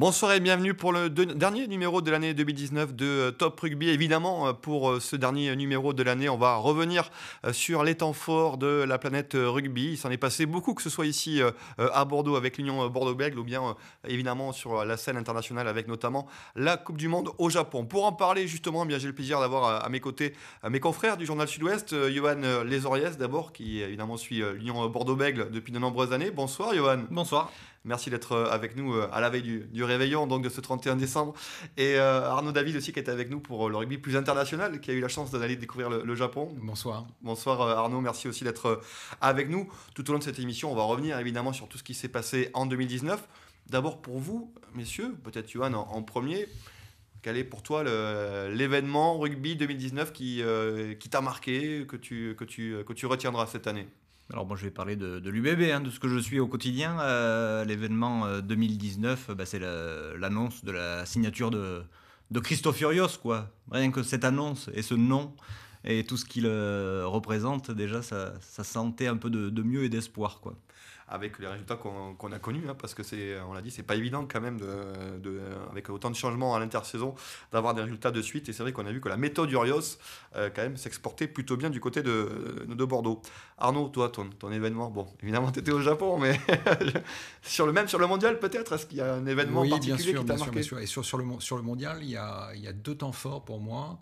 Bonsoir et bienvenue pour le dernier numéro de l'année 2019 de euh, Top Rugby. Évidemment, euh, pour euh, ce dernier numéro de l'année, on va revenir sur les temps forts de la planète rugby. Il s'en est passé beaucoup, que ce soit ici à Bordeaux avec l'Union Bordeaux-Bègles ou bien évidemment sur la scène internationale avec notamment la Coupe du Monde au Japon. Pour en parler justement, eh j'ai le plaisir d'avoir à mes côtés mes confrères du journal Sud-Ouest, Johan Lesoriès d'abord, qui évidemment suit l'Union Bordeaux-Bègles depuis de nombreuses années. Bonsoir Johan. Bonsoir. Merci d'être euh, avec nous euh, à la veille du, réveillon, donc de ce 31 décembre. Et euh, Arnaud David aussi qui était avec nous pour le rugby plus international, qui a eu la chance d'aller découvrir le, Japon. Bonsoir. Bonsoir Arnaud, merci aussi d'être avec nous. Tout au long de cette émission, on va revenir évidemment sur tout ce qui s'est passé en 2019. D'abord pour vous, messieurs, peut-être Johan en, premier. Quel est pour toi l'événement rugby 2019 qui, qui t'a marqué, que tu, que, tu, que tu retiendras cette année alors moi je vais parler de, l'UBB, hein, de ce que je suis au quotidien. Euh, l'événement 2019, euh, bah, c'est l'annonce de la signature de, de Furios, quoi. Rien que cette annonce et ce nom et tout ce qu'il euh, représente, déjà ça, ça, sentait un peu de, de mieux et d'espoir, quoi avec les résultats qu'on a connus, hein, parce que c'est, on l'a dit, c'est pas évident quand même, de, avec autant de changements à l'intersaison, d'avoir des résultats de suite. Et c'est vrai qu'on a vu que la méthode Urios, euh, quand même, s'exportait plutôt bien du côté de, de Bordeaux. Arnaud, toi, ton, ton événement, bon, évidemment, tu étais au Japon, mais sur le même, sur le mondial, peut-être, est-ce qu'il y a un événement particulier qui t'a marqué bien Et sur, sur, le, sur le mondial, il y, a, il y a deux temps forts pour moi.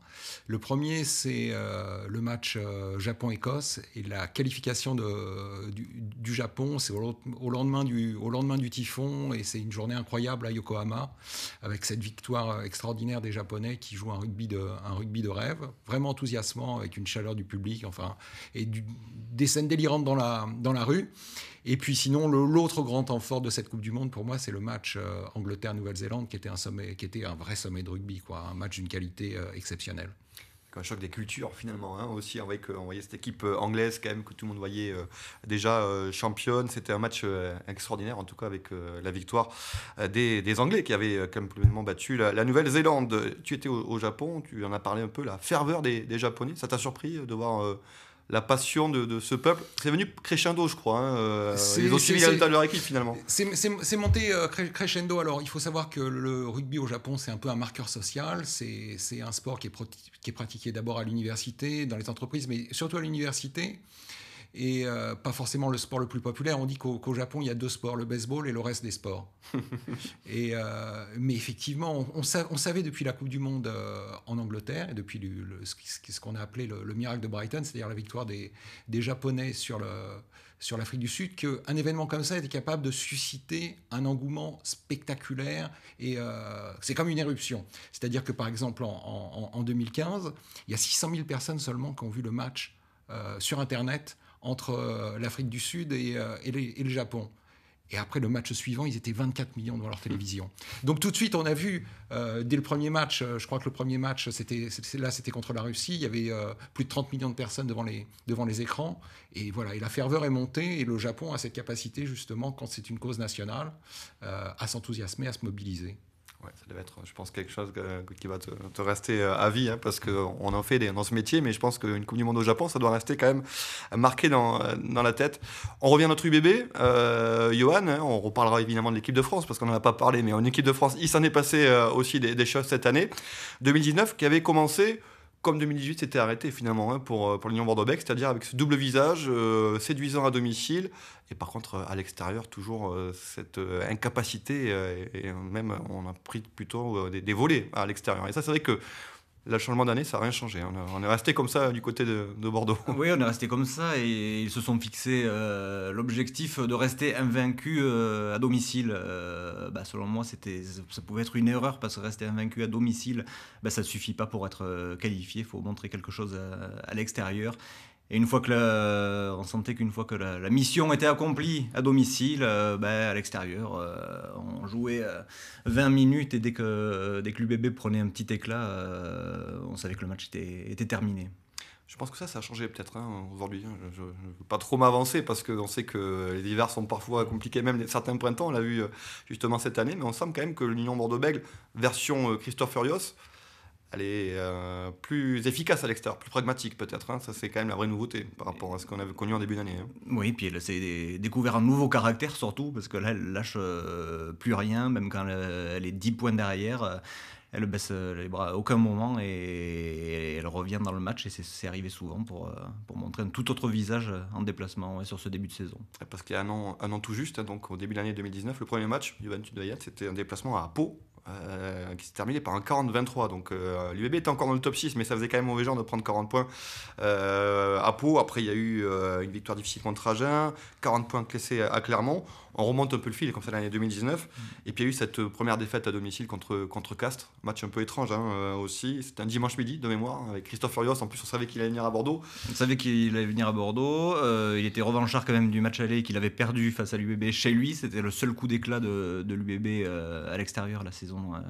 Le premier, c'est euh, le match euh, Japon-Écosse et la qualification de, du, du Japon. C'est au lendemain du, typhon, et c'est une journée incroyable à Yokohama, avec cette victoire extraordinaire des Japonais qui jouent un rugby de, rêve, vraiment enthousiasmant, avec une chaleur du public, enfin, et des scènes délirantes dans la, rue. Et puis sinon, l'autre grand temps fort de cette Coupe du Monde, pour moi, c'est le match euh, Angleterre-Nouvelle-Zélande, qui était un sommet, qui était un vrai sommet de rugby, quoi, un match d'une qualité euh, exceptionnelle un choc des cultures finalement hein, aussi. Euh, on voyait, cette équipe euh, anglaise quand même que tout le monde voyait euh, déjà championne. C'était un match extraordinaire en tout cas avec la victoire des, Anglais qui avaient complètement battu la, Nouvelle-Zélande. Tu étais au, au, Japon, tu en as parlé un peu, la ferveur des, des Japonais. Ça t'a surpris de voir la passion de, ce peuple. C'est venu crescendo, je crois. Hein, euh, de leur équipe, finalement. C'est monté euh, crescendo. Alors, il faut savoir que le rugby au Japon, c'est un peu un marqueur social. C'est un sport qui est, qui est pratiqué d'abord à l'université, dans les entreprises, mais surtout à l'université et euh, pas forcément le sport le plus populaire. On dit qu'au Japon, il y a deux sports, le baseball et le reste des sports. Euh, mais effectivement, on, savait depuis la Coupe du Monde euh, en Angleterre, et depuis ce qu'on a appelé le, miracle de Brighton, c'est-à-dire la victoire des, Japonais sur l'Afrique du Sud, qu'un événement comme ça était capable de susciter un engouement spectaculaire. Et c'est comme une éruption. C'est-à-dire que, par exemple, en, 2015, il y a 600 000 personnes seulement qui ont vu le match sur Internet entre euh, l'Afrique du Sud euh, et, le Japon. Et après le match suivant, ils étaient 24 millions devant leur télévision. Donc tout de suite, on a vu, euh, dès le premier match, je crois que le premier match, c'était, là c'était contre la Russie, il y avait plus de 30 millions de personnes devant les, devant les écrans. Et voilà, et la ferveur est montée, et le Japon a cette capacité justement, quand c'est une cause nationale, à s'enthousiasmer, à se mobiliser. Ouais, ça devait être, je pense, quelque chose qui va te, rester euh, à vie, hein, parce qu'on en fait des, dans ce métier, mais je pense qu'une Coupe du Monde au Japon, ça doit rester quand même euh, marqué dans, euh, dans la tête. On revient à notre UBB, euh, Johan, hein, on reparlera évidemment de l'équipe de France, parce qu'on n'en a pas parlé, mais en équipe de France, il s'en est passé aussi des, des, choses cette année. 2019 qui avait commencé comme 2018 s'était arrêté finalement hein, pour, euh, pour l'Union Bordeaux-Bègles, c'est-à-dire avec ce double visage euh, séduisant à domicile et par contre euh, à l'extérieur toujours cette incapacité et, même on a pris plutôt des, des volets à l'extérieur. Et ça c'est vrai que le changement d'année, ça n'a rien changé. On, est resté comme ça du côté de, Bordeaux. Oui, on est resté comme ça et ils se sont fixés euh, l'objectif de rester invaincus euh, à domicile. Euh, bah, selon moi, c'était, ça pouvait être une erreur parce que rester invaincu à domicile, bah, ça ne suffit pas pour être qualifié. Il faut montrer quelque chose à l'extérieur. Et une fois que on sentait qu'une fois que la, mission était accomplie à domicile, euh, ben, à l'extérieur, euh, on jouait 20 euh, minutes et dès que, dès que l'UBB prenait un petit éclat, on savait que le match était, était, terminé. Je pense que ça, ça a changé peut-être hein, aujourd'hui. Hein. Je ne veux pas trop m'avancer parce qu'on sait que les hivers sont parfois compliqués, même certains printemps, on l'a vu justement cette année, mais on semble quand même que l'Union bordeaux bègle version Christophe Furios, elle est euh, plus efficace à l'extérieur, plus pragmatique peut-être. Hein. Ça, c'est quand même la vraie nouveauté par rapport à ce qu'on avait connu en début d'année. Hein. Oui, puis elle s'est découvert un nouveau caractère surtout, parce que là, elle lâche euh, plus rien, même quand elle, est 10 points derrière. Euh, elle baisse les bras à aucun moment et elle revient dans le match et c'est arrivé souvent pour, pour montrer un tout autre visage en déplacement sur ce début de saison. Parce qu'il y a un an, un an tout juste, hein, donc au début de l'année 2019, le premier match du Juventus de c'était un déplacement à Pau euh, qui s'est terminé par un 40-23. Donc euh, l'UBB e était encore dans le top 6, mais ça faisait quand même mauvais genre de prendre 40 points euh, à Pau. Après, il y a eu une victoire difficile contre Agen, 40 points classés à Clermont. On remonte un peu le fil, comme ça, l'année 2019. Et puis il y a eu cette première défaite à domicile contre, contre Castres. Match un peu étrange hein, aussi. C'était un dimanche midi, de mémoire, avec Christophe Furios. En plus, on savait qu'il allait venir à Bordeaux. On savait qu'il allait venir à Bordeaux. il était revanchard quand même du match aller qu'il avait perdu face à l'UBB e chez lui. C'était le seul coup d'éclat de, de l'UBB e à l'extérieur la saison euh,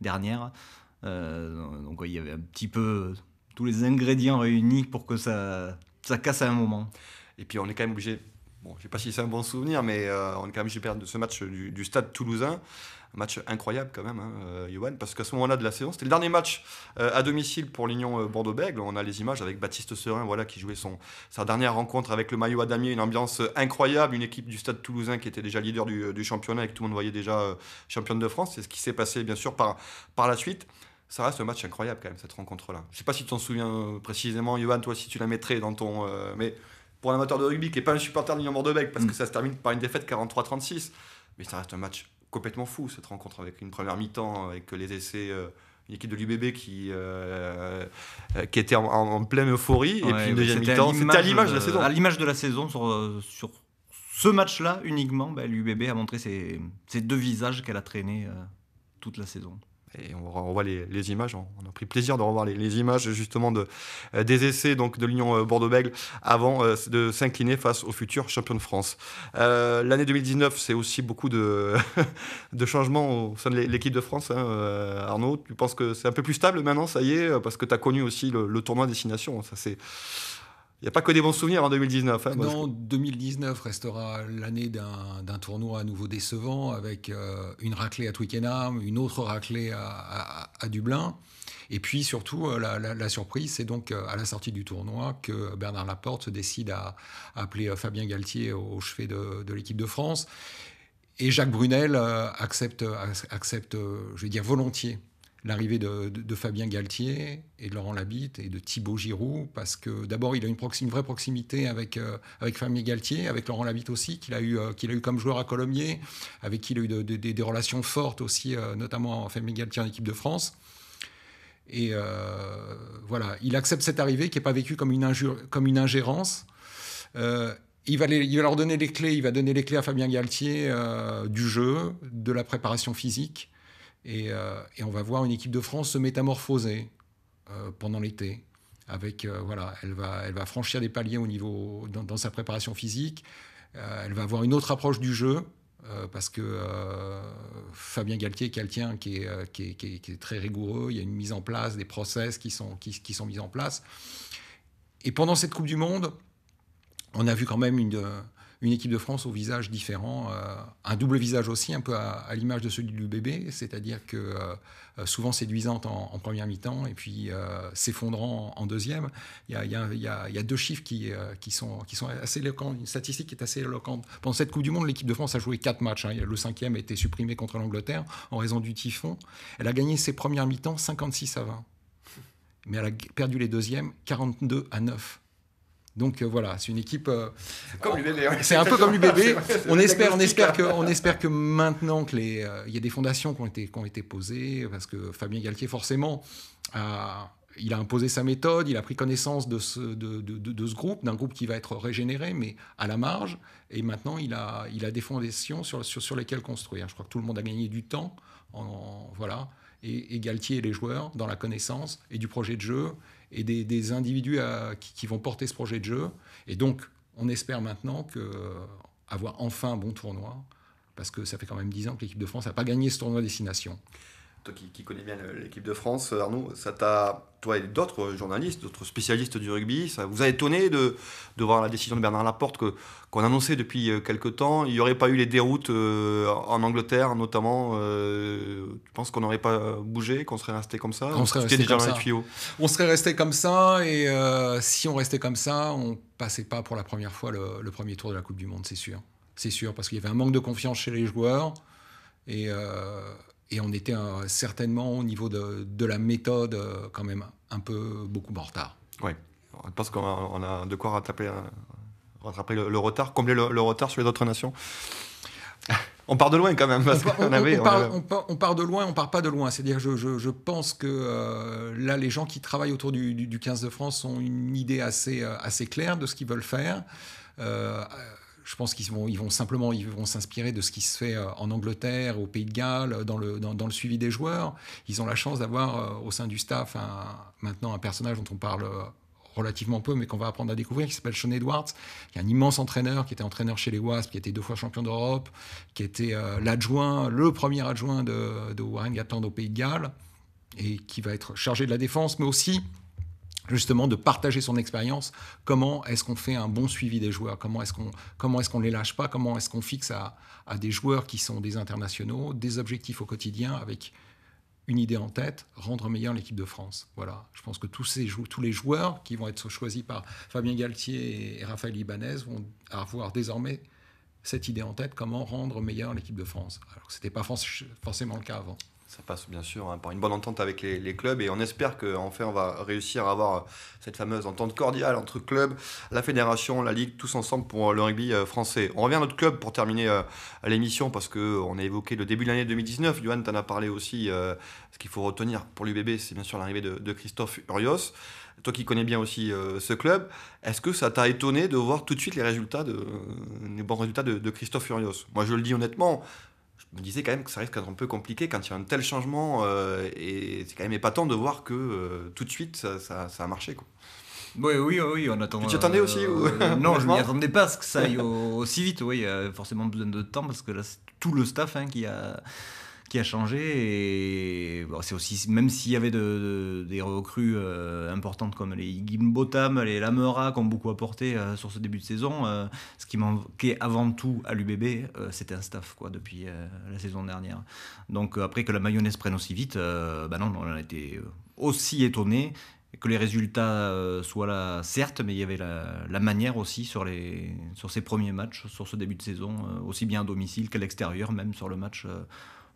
dernière. Euh, donc il y avait un petit peu tous les ingrédients réunis pour que ça, ça casse à un moment. Et puis on est quand même obligé Bon, je ne sais pas si c'est un bon souvenir, mais euh, on est quand même super de ce match du, stade toulousain. Un match incroyable quand même, hein, euh, Johan, parce qu'à ce moment-là de la saison, c'était le dernier match euh, à domicile pour l'Union Bordeaux-Bègle. On a les images avec Baptiste Serin, voilà, qui jouait son, sa dernière rencontre avec le maillot à damier. Une ambiance incroyable, une équipe du stade toulousain qui était déjà leader du, championnat et que tout le monde voyait déjà championne de France. C'est ce qui s'est passé, bien sûr, par, par la suite. Ça reste un match incroyable quand même, cette rencontre-là. Je ne sais pas si tu t'en souviens précisément, Johan, toi, si tu la mettrais dans ton... mais pour un amateur de rugby qui n'est pas un supporter de l'Union parce mm. que ça se termine par une défaite 43-36. Mais ça reste un match complètement fou, cette rencontre avec une première mi-temps, avec les essais. Euh, une équipe de l'UBB qui, euh, euh, qui était en, pleine euphorie. et puis une deuxième mi-temps, c'était à l'image de, la saison. À l'image de la saison, sur, sur ce match-là uniquement, bah, l'UBB a montré ces deux visages qu'elle a traînés toute la saison et on, voit les, les images. On, a pris plaisir de revoir les, les images justement de, euh, des essais donc de l'Union euh, Bordeaux-Bègles avant euh, de s'incliner face au futur champion de France. Euh, L'année 2019, c'est aussi beaucoup de, de changements au sein de l'équipe de France. Hein, Arnaud, tu penses que c'est un peu plus stable maintenant, ça y est, parce que tu as connu aussi le, le tournoi destination. Hein, ça, c'est il n'y a pas que des bons souvenirs en 2019. Hein, non, 2019 restera l'année d'un tournoi à nouveau décevant avec euh, une raclée à Twickenham, une autre raclée à, Dublin. Et puis surtout, euh, la, surprise, c'est donc euh, à la sortie du tournoi que Bernard Laporte décide à, appeler Fabien Galtier au, chevet de, l'équipe de France. Et Jacques Brunel accepte, accepte, je vais dire, volontiers l'arrivée de, Fabien Galtier et de Laurent Labitte et de Thibaut Giroud, parce que d'abord, il a une, vraie proximité euh, avec, Fabien Galtier, avec Laurent Labitte aussi, qu'il a, eu, euh, qu'il a eu comme joueur à Colomiers, avec qui il a eu des relations fortes aussi, euh, notamment notamment Fabien Galtier en équipe de France. Et voilà, il accepte cette arrivée qui n'est pas vécue comme une, injure, comme une ingérence. Il va, il va, leur donner les clés, il va donner les clés à Fabien Galtier du jeu, de la préparation physique, euh, et, on va voir une équipe de France se métamorphoser euh, pendant l'été. Avec, euh, voilà, elle va, elle va franchir des paliers au niveau, dans, sa préparation physique. elle va avoir une autre approche du jeu, parce que Fabien Galtier qui, qui, est, très rigoureux, il y a une mise en place, des process qui sont, qui, sont mis en place. Et pendant cette Coupe du Monde, on a vu quand même une, une équipe de France au visage différent, euh, un double visage aussi, un peu à, l'image de celui du bébé, c'est-à-dire que euh, euh, souvent séduisante en, première mi-temps et puis s'effondrant en, deuxième. Il y a, deux chiffres qui, sont, assez éloquents, une statistique qui est assez éloquente. Pendant cette Coupe du Monde, l'équipe de France a joué quatre matchs. Hein. Le cinquième a été supprimé contre l'Angleterre en raison du typhon. Elle a gagné ses premières mi-temps 56 à 20. Mais elle a perdu les deuxièmes 42 à 9. Donc euh, voilà, c'est une équipe. Euh, comme c'est un peu comme bébé. On espère, on espère hein. que, espère que maintenant que les, euh, il y a des fondations qui ont été, qui ont été posées parce que Fabien Galtier forcément il a imposé sa méthode, il a pris connaissance de ce, de, ce groupe, d'un groupe qui va être régénéré, mais à la marge. Et maintenant, il a, il a des fondations sur, sur, lesquelles construire. Je crois que tout le monde a gagné du temps. en voilà et, Galtier les joueurs dans la connaissance et du projet de jeu et des, individus qui, vont porter ce projet de jeu. Et donc, on espère maintenant que, euh, avoir enfin un bon tournoi, parce que ça fait quand même 10 ans que l'équipe de France n'a pas gagné ce tournoi destination toi qui, connais bien l'équipe de France, euh, Arnaud, ça t'a, toi et d'autres journalistes, d'autres spécialistes du rugby, ça vous a étonné de, de voir la décision de Bernard Laporte que, qu'on annonçait depuis euh, quelques temps Il n'y aurait pas eu les déroutes euh, en Angleterre, notamment Tu penses qu'on n'aurait pas bougé, qu'on serait resté comme ça On serait resté comme ça. On serait resté comme ça, et si on restait comme ça, on passait pas pour la première fois le, premier tour de la Coupe du Monde, c'est sûr. C'est sûr, parce qu'il y avait un manque de confiance chez les joueurs. Et, et on était euh, certainement au niveau de, la méthode euh, quand même un peu beaucoup en retard. Oui, je pense qu'on a, de quoi rattraper, euh, le, retard, combler le, retard sur les autres nations. On part de loin quand même. on, part, de loin, on part pas de loin. C'est-à-dire, je, je, pense que là, les gens qui travaillent autour du, 15 de France ont une idée assez, assez claire de ce qu'ils veulent faire je pense qu'ils vont, simplement ils vont s'inspirer de ce qui se fait euh, en Angleterre, au Pays de Galles, dans le, suivi des joueurs. Ils ont la chance d'avoir euh, au sein du staff un, maintenant un personnage dont on parle euh, relativement peu, mais qu'on va apprendre à découvrir, qui s'appelle Sean Edwards, qui est un immense entraîneur, qui était entraîneur chez les Wasps, qui était deux fois champion d'Europe, qui était l'adjoint, le premier adjoint de, de Warren Gatland au Pays de Galles, et qui va être chargé de la défense, mais aussi justement de partager son expérience, comment est-ce qu'on fait un bon suivi des joueurs, comment est-ce qu'on comment est-ce les lâche pas, comment est-ce qu'on fixe à, des joueurs qui sont des internationaux des objectifs au quotidien avec une idée en tête, rendre meilleur l'équipe de France. Voilà, je pense que tous ces tous les joueurs qui vont être choisis par Fabien Galtier et Raphaël Ibanez vont avoir désormais cette idée en tête, comment rendre meilleur l'équipe de France. Alors ce n'était pas forcément le cas avant. Ça passe bien sûr hein, par une bonne entente avec les, clubs et on espère qu'en fait on va réussir à avoir cette fameuse entente cordiale entre clubs, la fédération, la ligue, tous ensemble pour le rugby euh, français. On revient à notre club pour terminer euh, l'émission parce qu'on euh, a évoqué le début de l'année 2019. Johan, en as parlé aussi. ce qu'il faut retenir pour l'UBB, c'est bien sûr l'arrivée de, Christophe Urios. Toi qui connais bien aussi ce club, est-ce que ça t'a étonné de voir tout de suite les résultats de, les bons résultats de, de Christophe Urios Moi je le dis honnêtement, je me disais quand même que ça risque d'être un peu compliqué quand il y a un tel changement. Euh, et c'est quand même épatant de voir que euh, tout de suite, ça, ça, a marché. Quoi. Oui, oui, oui, on attend. Tu t'y attendais euh, aussi Non, je m'y attendais pas à ce que ça aille aussi vite. Oui, il y a forcément besoin de temps parce que là, c'est tout le staff hein, qui a qui a changé. Et c'est aussi, même s'il y avait de, des recrues euh, importantes comme les Gimbotam, les Lamera, qui ont beaucoup apporté euh, sur ce début de saison, euh, ce qui manquait avant tout à l'UBB, c'était un staff quoi, depuis la saison dernière. Donc après que la mayonnaise prenne aussi vite, bah non, on a été aussi étonné que les résultats soient là, certes, mais il y avait la, la, manière aussi sur, les, sur ces premiers matchs, sur ce début de saison, aussi bien à domicile qu'à l'extérieur, même sur le match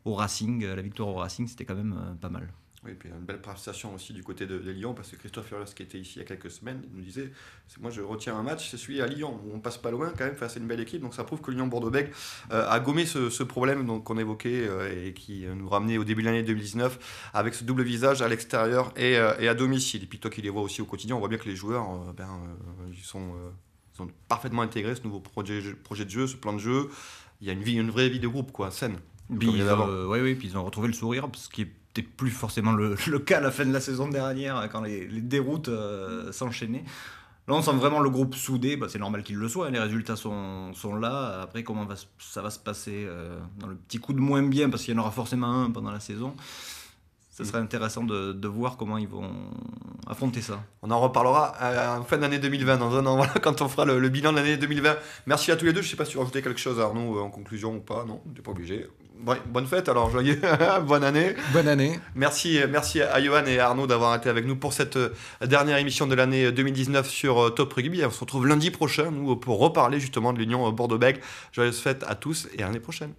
au Racing. Euh, la victoire au Racing, c'était quand même euh, pas mal. Oui, et puis une belle prestation aussi du côté de, de Lyon, parce que Christophe Hurlers, qui était ici il y a quelques semaines, nous disait Moi, je retiens un match, c'est celui à Lyon, où on passe pas loin quand même face à une belle équipe. Donc ça prouve que Lyon-Bordeaux-Bègles euh, a gommé ce, problème qu'on évoquait et qui nous ramenait au début de l'année 2019 avec ce double visage à l'extérieur et, à domicile. Et puis toi qui les vois aussi au quotidien, on voit bien que les joueurs, ben, ils, sont, ils parfaitement intégrés ce nouveau projet, projet de jeu, ce plan de jeu. Il y a une, une vraie vie de groupe, quoi, saine. Puis, euh, oui, puis ils ont retrouvé le sourire, ce qui n'était plus forcément le, cas à la fin de la saison dernière, quand les, déroutes euh, s'enchaînaient. Là, on sent vraiment le groupe soudé, bah, c'est normal qu'il le soit, hein, les résultats sont, là. Après, comment va, ça va se passer euh, dans le petit coup de moins bien, parce qu'il y en aura forcément un pendant la saison. Ça serait intéressant de, voir comment ils vont affronter ça. On en reparlera en fin d'année 2020, dans un an, voilà, quand on fera le, bilan de l'année 2020. Merci à tous les deux. Je ne sais pas si tu quelque chose, Arnaud, en conclusion ou pas. Non, tu n'es pas obligé bonne fête alors, joyeux, bonne année. Bonne année. Merci, merci à Johan et à Arnaud d'avoir été avec nous pour cette euh, dernière émission de l'année 2019 euh, sur euh, Top Rugby. On se retrouve lundi prochain, nous, pour reparler justement de l'Union Bordeaux-Bègles. Joyeuse fête à tous et à l'année prochaine.